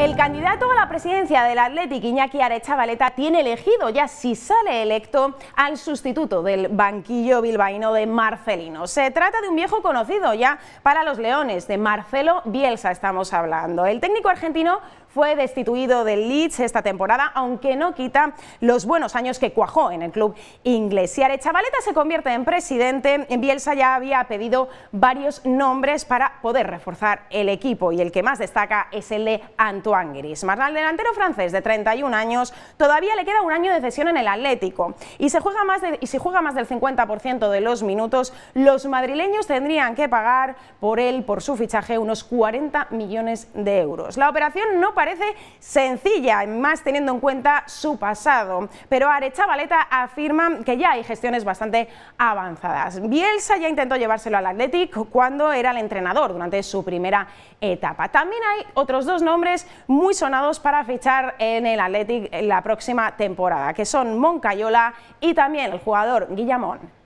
El candidato a la presidencia del Athletic, Iñaki Arechavaleta tiene elegido ya si sale electo al sustituto del banquillo bilbaíno de Marcelino. Se trata de un viejo conocido ya para los Leones, de Marcelo Bielsa estamos hablando. El técnico argentino fue destituido del Leeds esta temporada, aunque no quita los buenos años que cuajó en el club inglés. Si Arechavaleta se convierte en presidente, Bielsa ya había pedido varios nombres para poder reforzar el equipo y el que más destaca es el de Antonio Antoine delantero francés de 31 años todavía le queda un año de cesión en el Atlético y se juega más y si juega más del 50% de los minutos, los madrileños tendrían que pagar por él, por su fichaje, unos 40 millones de euros. La operación no parece sencilla, más teniendo en cuenta su pasado, pero Arechavaleta afirma que ya hay gestiones bastante avanzadas. Bielsa ya intentó llevárselo al Atlético cuando era el entrenador durante su primera etapa. También hay otros dos nombres muy sonados para fichar en el Athletic en la próxima temporada, que son Moncayola y también el jugador Guillamón.